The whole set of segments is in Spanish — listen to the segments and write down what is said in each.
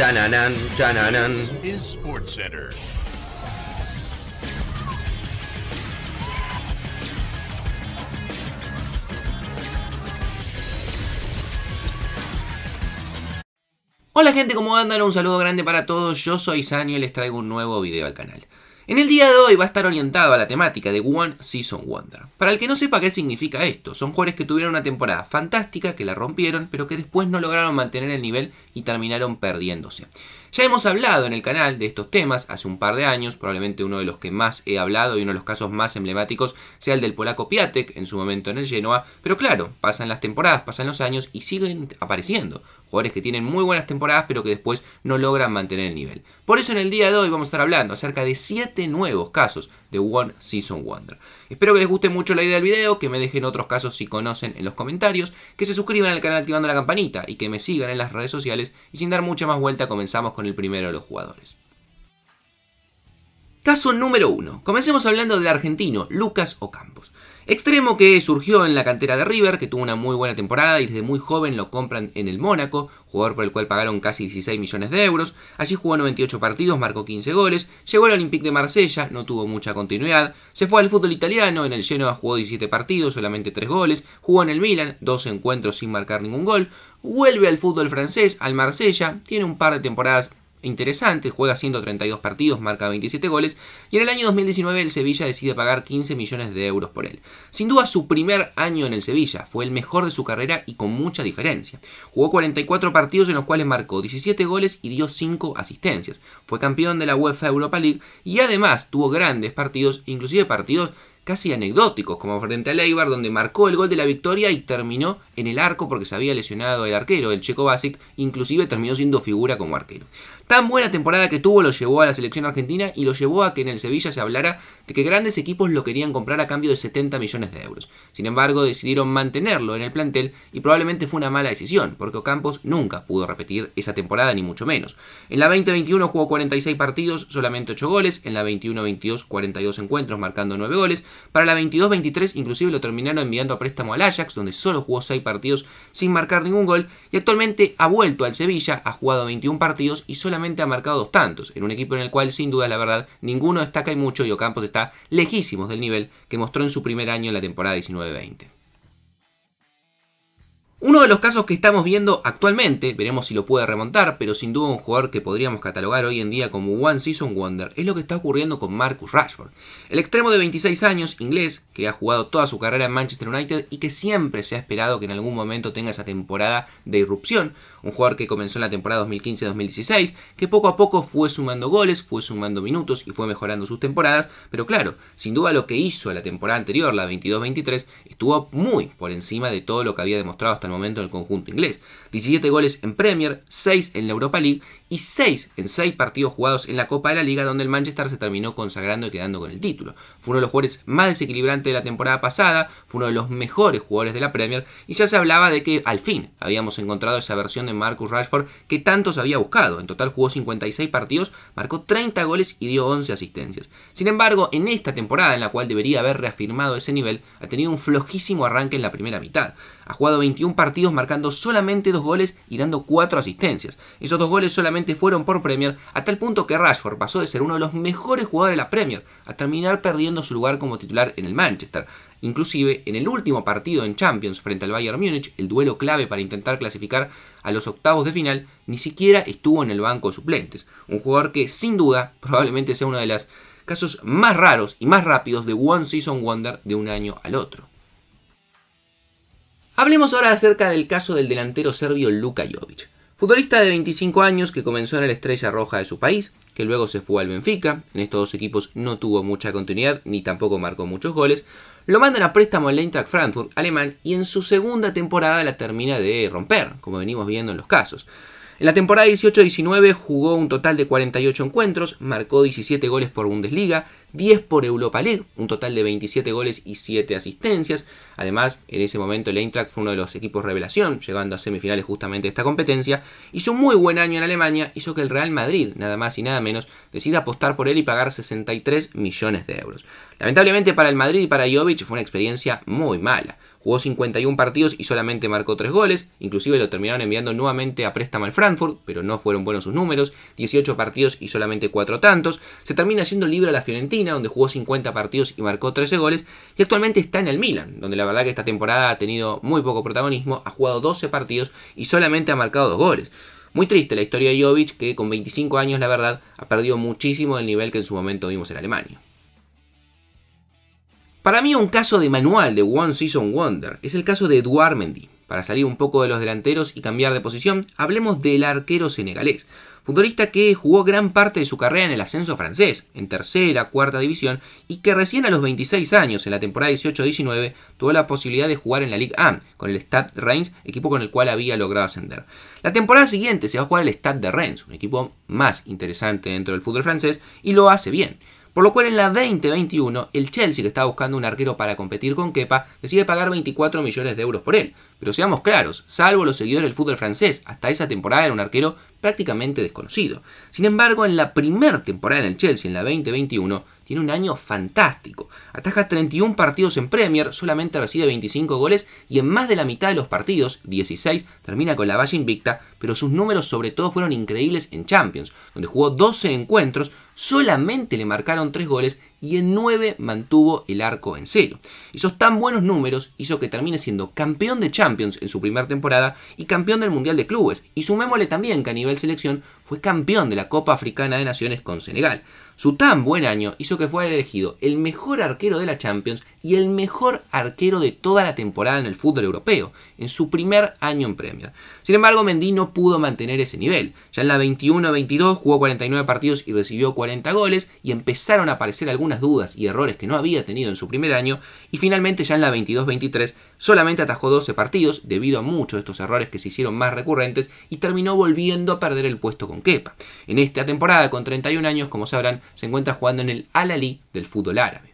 Chananan, chananan. Hola gente, ¿cómo andan? Un saludo grande para todos. Yo soy Sani y les traigo un nuevo video al canal. En el día de hoy va a estar orientado a la temática de One Season Wonder. Para el que no sepa qué significa esto, son jugadores que tuvieron una temporada fantástica, que la rompieron, pero que después no lograron mantener el nivel y terminaron perdiéndose. Ya hemos hablado en el canal de estos temas hace un par de años, probablemente uno de los que más he hablado y uno de los casos más emblemáticos sea el del polaco Piatek en su momento en el Genoa, pero claro, pasan las temporadas, pasan los años y siguen apareciendo jugadores que tienen muy buenas temporadas pero que después no logran mantener el nivel. Por eso en el día de hoy vamos a estar hablando acerca de 7 nuevos casos de One Season Wonder. Espero que les guste mucho la idea del video, que me dejen otros casos si conocen en los comentarios, que se suscriban al canal activando la campanita y que me sigan en las redes sociales y sin dar mucha más vuelta comenzamos con el primero de los jugadores. Caso número 1. Comencemos hablando del argentino, Lucas Ocampos. Extremo que surgió en la cantera de River, que tuvo una muy buena temporada y desde muy joven lo compran en el Mónaco, jugador por el cual pagaron casi 16 millones de euros. Allí jugó 98 partidos, marcó 15 goles, llegó al Olympique de Marsella, no tuvo mucha continuidad. Se fue al fútbol italiano, en el Genoa jugó 17 partidos, solamente 3 goles. Jugó en el Milan, dos encuentros sin marcar ningún gol. Vuelve al fútbol francés, al Marsella, tiene un par de temporadas interesante, juega 132 partidos, marca 27 goles, y en el año 2019 el Sevilla decide pagar 15 millones de euros por él. Sin duda su primer año en el Sevilla, fue el mejor de su carrera y con mucha diferencia. Jugó 44 partidos en los cuales marcó 17 goles y dio 5 asistencias. Fue campeón de la UEFA Europa League y además tuvo grandes partidos, inclusive partidos casi anecdóticos, como frente al Eibar donde marcó el gol de la victoria y terminó en el arco porque se había lesionado el arquero, el checo Basic, inclusive terminó siendo figura como arquero. Tan buena temporada que tuvo lo llevó a la selección argentina y lo llevó a que en el Sevilla se hablara de que grandes equipos lo querían comprar a cambio de 70 millones de euros. Sin embargo, decidieron mantenerlo en el plantel y probablemente fue una mala decisión, porque Ocampos nunca pudo repetir esa temporada ni mucho menos. En la 2021 jugó 46 partidos, solamente 8 goles, en la 21-22 42 encuentros marcando 9 goles, para la 22-23 inclusive lo terminaron enviando a préstamo al Ajax, donde solo jugó 6 partidos sin marcar ningún gol y actualmente ha vuelto al Sevilla, ha jugado 21 partidos y solamente ha marcado dos tantos, en un equipo en el cual sin duda la verdad ninguno destaca y mucho y Ocampos está lejísimos del nivel que mostró en su primer año en la temporada 19-20. Uno de los casos que estamos viendo actualmente, veremos si lo puede remontar, pero sin duda un jugador que podríamos catalogar hoy en día como One Season Wonder, es lo que está ocurriendo con Marcus Rashford. El extremo de 26 años, inglés, que ha jugado toda su carrera en Manchester United y que siempre se ha esperado que en algún momento tenga esa temporada de irrupción. Un jugador que comenzó en la temporada 2015-2016, que poco a poco fue sumando goles, fue sumando minutos y fue mejorando sus temporadas, pero claro, sin duda lo que hizo la temporada anterior, la 22-23, estuvo muy por encima de todo lo que había demostrado hasta momento el conjunto inglés. 17 goles en Premier, 6 en la Europa League y 6 en 6 partidos jugados en la Copa de la Liga donde el Manchester se terminó consagrando y quedando con el título. Fue uno de los jugadores más desequilibrantes de la temporada pasada, fue uno de los mejores jugadores de la Premier y ya se hablaba de que al fin habíamos encontrado esa versión de Marcus Rashford que tanto se había buscado. En total jugó 56 partidos, marcó 30 goles y dio 11 asistencias. Sin embargo, en esta temporada en la cual debería haber reafirmado ese nivel, ha tenido un flojísimo arranque en la primera mitad. Ha jugado 21 partidos marcando solamente dos goles y dando cuatro asistencias. Esos dos goles solamente fueron por Premier, a tal punto que Rashford pasó de ser uno de los mejores jugadores de la Premier a terminar perdiendo su lugar como titular en el Manchester. Inclusive en el último partido en Champions frente al Bayern Múnich, el duelo clave para intentar clasificar a los octavos de final, ni siquiera estuvo en el banco de suplentes. Un jugador que sin duda probablemente sea uno de los casos más raros y más rápidos de One Season Wonder de un año al otro. Hablemos ahora acerca del caso del delantero serbio Luka Jovic, futbolista de 25 años que comenzó en la Estrella Roja de su país, que luego se fue al Benfica, en estos dos equipos no tuvo mucha continuidad ni tampoco marcó muchos goles, lo mandan a préstamo al Eintracht Frankfurt alemán y en su segunda temporada la termina de romper, como venimos viendo en los casos. En la temporada 18-19 jugó un total de 48 encuentros, marcó 17 goles por Bundesliga, 10 por Europa League, un total de 27 goles y 7 asistencias. Además, en ese momento el Eintracht fue uno de los equipos revelación, llegando a semifinales justamente de esta competencia. Hizo un muy buen año en Alemania, hizo que el Real Madrid, nada más y nada menos, decida apostar por él y pagar 63 millones de euros. Lamentablemente para el Madrid y para Jovic fue una experiencia muy mala. Jugó 51 partidos y solamente marcó 3 goles. Inclusive lo terminaron enviando nuevamente a préstamo al Frankfurt, pero no fueron buenos sus números. 18 partidos y solamente 4 tantos. Se termina yendo libre a la Fiorentina donde jugó 50 partidos y marcó 13 goles, y actualmente está en el Milan, donde la verdad que esta temporada ha tenido muy poco protagonismo, ha jugado 12 partidos y solamente ha marcado 2 goles. Muy triste la historia de Jovic, que con 25 años, la verdad, ha perdido muchísimo del nivel que en su momento vimos en Alemania. Para mí un caso de manual de One Season Wonder es el caso de Eduard Mendy para salir un poco de los delanteros y cambiar de posición, hablemos del arquero senegalés, futbolista que jugó gran parte de su carrera en el ascenso francés, en tercera, cuarta división, y que recién a los 26 años, en la temporada 18-19, tuvo la posibilidad de jugar en la Ligue 1 con el Stade Reims, equipo con el cual había logrado ascender. La temporada siguiente se va a jugar el Stade de Reims, un equipo más interesante dentro del fútbol francés, y lo hace bien. Por lo cual en la 2021, el Chelsea, que estaba buscando un arquero para competir con Kepa, decide pagar 24 millones de euros por él. Pero seamos claros, salvo los seguidores del fútbol francés, hasta esa temporada era un arquero prácticamente desconocido. Sin embargo, en la primera temporada en el Chelsea, en la 2021, tiene un año fantástico. Ataja 31 partidos en Premier, solamente recibe 25 goles y en más de la mitad de los partidos, 16, termina con la valla invicta, pero sus números sobre todo fueron increíbles en Champions, donde jugó 12 encuentros solamente le marcaron tres goles y en 9 mantuvo el arco en cero. Esos tan buenos números hizo que termine siendo campeón de Champions en su primera temporada y campeón del Mundial de Clubes. Y sumémosle también que a nivel selección fue campeón de la Copa Africana de Naciones con Senegal. Su tan buen año hizo que fuera elegido el mejor arquero de la Champions y el mejor arquero de toda la temporada en el fútbol europeo, en su primer año en Premier. Sin embargo, Mendy no pudo mantener ese nivel. Ya en la 21-22 jugó 49 partidos y recibió 40 goles y empezaron a aparecer algunos dudas y errores que no había tenido en su primer año, y finalmente ya en la 22-23 solamente atajó 12 partidos debido a muchos de estos errores que se hicieron más recurrentes y terminó volviendo a perder el puesto con Kepa. En esta temporada, con 31 años, como sabrán, se encuentra jugando en el Al-Ali del fútbol árabe.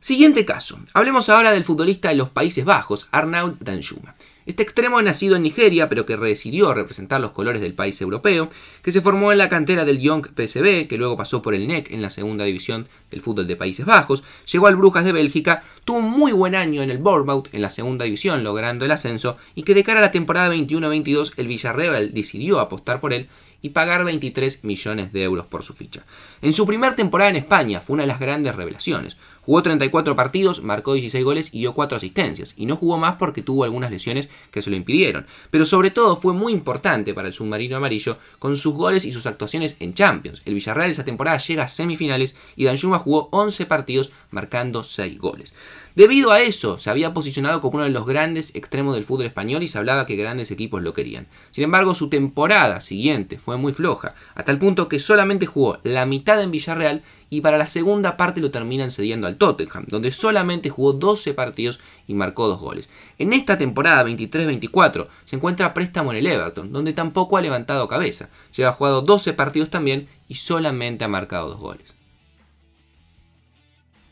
Siguiente caso. Hablemos ahora del futbolista de los Países Bajos, Arnaud Danjuma. Este extremo nacido en Nigeria, pero que decidió representar los colores del país europeo, que se formó en la cantera del Young PSV, que luego pasó por el NEC en la segunda división del fútbol de Países Bajos, llegó al Brujas de Bélgica, tuvo un muy buen año en el Bournemouth en la segunda división, logrando el ascenso, y que de cara a la temporada 21-22 el Villarreal decidió apostar por él y pagar 23 millones de euros por su ficha. En su primera temporada en España fue una de las grandes revelaciones. Jugó 34 partidos, marcó 16 goles y dio 4 asistencias, y no jugó más porque tuvo algunas lesiones que se lo impidieron. Pero sobre todo fue muy importante para el submarino amarillo con sus goles y sus actuaciones en Champions. El Villarreal esa temporada llega a semifinales y Danjuma jugó 11 partidos marcando 6 goles. Debido a eso, se había posicionado como uno de los grandes extremos del fútbol español y se hablaba que grandes equipos lo querían. Sin embargo, su temporada siguiente fue muy floja, hasta el punto que solamente jugó la mitad en Villarreal y para la segunda parte lo terminan cediendo al Tottenham, donde solamente jugó 12 partidos y marcó 2 goles. En esta temporada 23-24 se encuentra préstamo en el Everton, donde tampoco ha levantado cabeza. Lleva jugado 12 partidos también y solamente ha marcado 2 goles.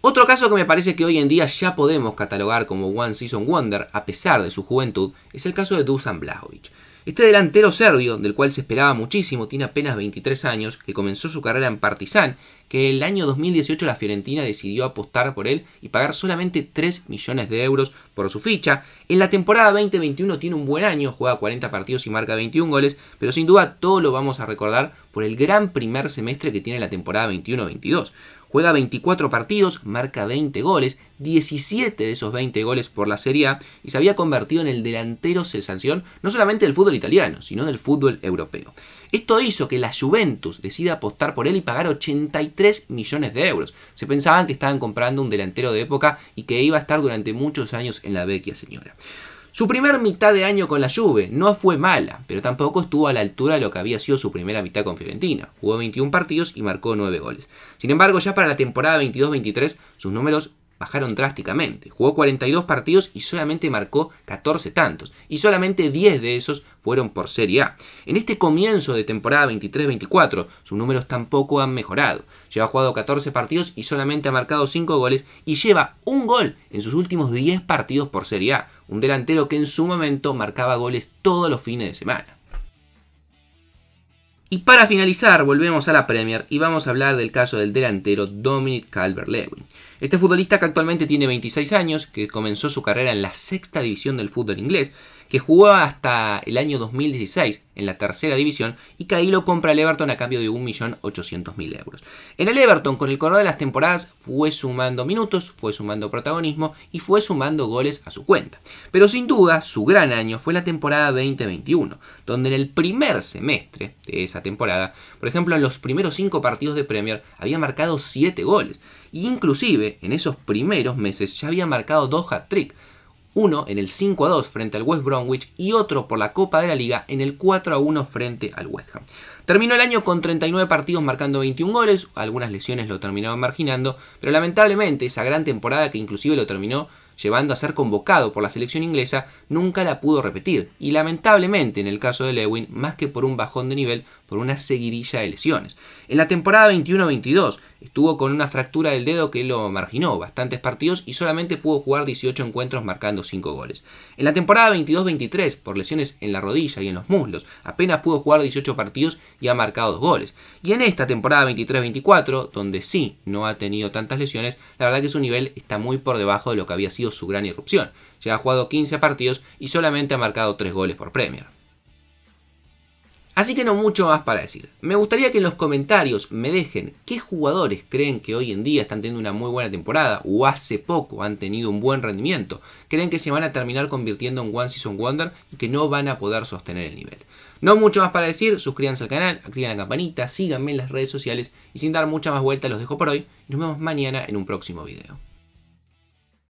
Otro caso que me parece que hoy en día ya podemos catalogar como One Season Wonder, a pesar de su juventud, es el caso de Dusan vlahovic este delantero serbio, del cual se esperaba muchísimo, tiene apenas 23 años, que comenzó su carrera en Partizan, que el año 2018 la Fiorentina decidió apostar por él y pagar solamente 3 millones de euros por su ficha. En la temporada 2021 tiene un buen año, juega 40 partidos y marca 21 goles, pero sin duda todo lo vamos a recordar por el gran primer semestre que tiene la temporada 21-22. Juega 24 partidos, marca 20 goles, 17 de esos 20 goles por la Serie A y se había convertido en el delantero sensación no solamente del fútbol italiano, sino del fútbol europeo. Esto hizo que la Juventus decida apostar por él y pagar 83 millones de euros. Se pensaban que estaban comprando un delantero de época y que iba a estar durante muchos años en la vecchia señora. Su primer mitad de año con la Juve no fue mala, pero tampoco estuvo a la altura de lo que había sido su primera mitad con Fiorentina. Jugó 21 partidos y marcó 9 goles. Sin embargo, ya para la temporada 22-23 sus números bajaron drásticamente. Jugó 42 partidos y solamente marcó 14 tantos. Y solamente 10 de esos fueron por Serie A. En este comienzo de temporada 23-24, sus números tampoco han mejorado. Lleva jugado 14 partidos y solamente ha marcado 5 goles y lleva un gol en sus últimos 10 partidos por Serie A. Un delantero que en su momento marcaba goles todos los fines de semana. Y para finalizar, volvemos a la Premier y vamos a hablar del caso del delantero Dominic Calvert-Lewin. Este futbolista que actualmente tiene 26 años, que comenzó su carrera en la sexta división del fútbol inglés, que jugó hasta el año 2016 en la tercera división y que ahí lo compra el Everton a cambio de 1.800.000 euros. En el Everton, con el coro de las temporadas, fue sumando minutos, fue sumando protagonismo y fue sumando goles a su cuenta. Pero sin duda, su gran año fue la temporada 2021, donde en el primer semestre de esa temporada, por ejemplo, en los primeros 5 partidos de Premier, había marcado 7 goles. Y e inclusive, en esos primeros meses ya había marcado 2 hat-trick uno en el 5 a 2 frente al West Bromwich y otro por la Copa de la Liga en el 4 a 1 frente al West Ham. Terminó el año con 39 partidos marcando 21 goles, algunas lesiones lo terminaban marginando, pero lamentablemente esa gran temporada que inclusive lo terminó llevando a ser convocado por la selección inglesa, nunca la pudo repetir. Y lamentablemente en el caso de Lewin, más que por un bajón de nivel, por una seguidilla de lesiones. En la temporada 21-22 estuvo con una fractura del dedo que lo marginó bastantes partidos y solamente pudo jugar 18 encuentros marcando 5 goles. En la temporada 22-23, por lesiones en la rodilla y en los muslos, apenas pudo jugar 18 partidos y ha marcado 2 goles. Y en esta temporada 23-24, donde sí no ha tenido tantas lesiones, la verdad que su nivel está muy por debajo de lo que había sido su gran irrupción. Ya ha jugado 15 partidos y solamente ha marcado 3 goles por Premier. Así que no mucho más para decir. Me gustaría que en los comentarios me dejen qué jugadores creen que hoy en día están teniendo una muy buena temporada o hace poco han tenido un buen rendimiento. Creen que se van a terminar convirtiendo en One Season Wonder y que no van a poder sostener el nivel. No mucho más para decir, suscríbanse al canal, activen la campanita, síganme en las redes sociales y sin dar mucha más vuelta los dejo por hoy y nos vemos mañana en un próximo video.